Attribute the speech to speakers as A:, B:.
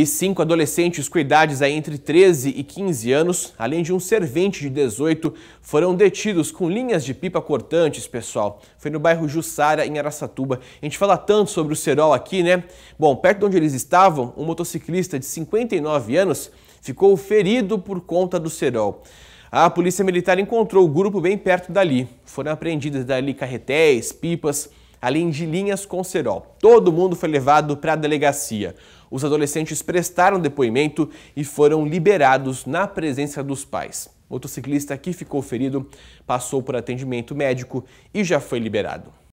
A: e cinco adolescentes com idades entre 13 e 15 anos, além de um servente de 18, foram detidos com linhas de pipa cortantes, pessoal. Foi no bairro Jussara, em Araçatuba. A gente fala tanto sobre o Serol aqui, né? Bom, perto de onde eles estavam, um motociclista de 59 anos ficou ferido por conta do Serol. A polícia militar encontrou o grupo bem perto dali. Foram apreendidas dali carretéis, pipas, além de linhas com cerol. Todo mundo foi levado para a delegacia. Os adolescentes prestaram depoimento e foram liberados na presença dos pais. O motociclista que ficou ferido passou por atendimento médico e já foi liberado.